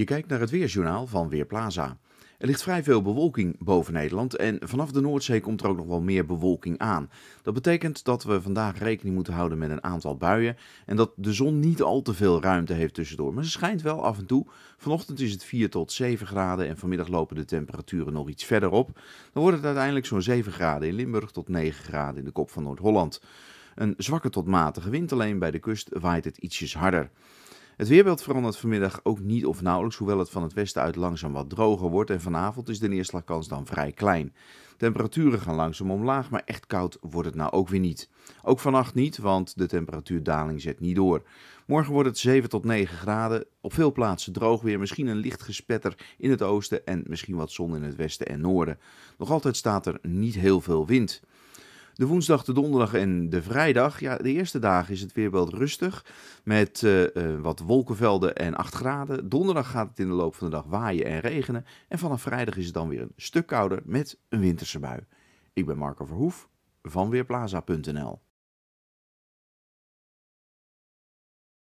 Je kijkt naar het weerjournaal van Weerplaza. Er ligt vrij veel bewolking boven Nederland en vanaf de Noordzee komt er ook nog wel meer bewolking aan. Dat betekent dat we vandaag rekening moeten houden met een aantal buien en dat de zon niet al te veel ruimte heeft tussendoor. Maar ze schijnt wel af en toe. Vanochtend is het 4 tot 7 graden en vanmiddag lopen de temperaturen nog iets verder op. Dan wordt het uiteindelijk zo'n 7 graden in Limburg tot 9 graden in de kop van Noord-Holland. Een zwakke tot matige wind alleen bij de kust waait het ietsjes harder. Het weerbeeld verandert vanmiddag ook niet of nauwelijks, hoewel het van het westen uit langzaam wat droger wordt en vanavond is de neerslagkans dan vrij klein. Temperaturen gaan langzaam omlaag, maar echt koud wordt het nou ook weer niet. Ook vannacht niet, want de temperatuurdaling zet niet door. Morgen wordt het 7 tot 9 graden, op veel plaatsen droog weer, misschien een licht gespetter in het oosten en misschien wat zon in het westen en noorden. Nog altijd staat er niet heel veel wind. De woensdag, de donderdag en de vrijdag. Ja, de eerste dagen is het weer wel rustig. Met eh, eh, wat wolkenvelden en 8 graden. Donderdag gaat het in de loop van de dag waaien en regenen. En vanaf vrijdag is het dan weer een stuk kouder met een winterse bui. Ik ben Marco Verhoef van Weerplaza.nl.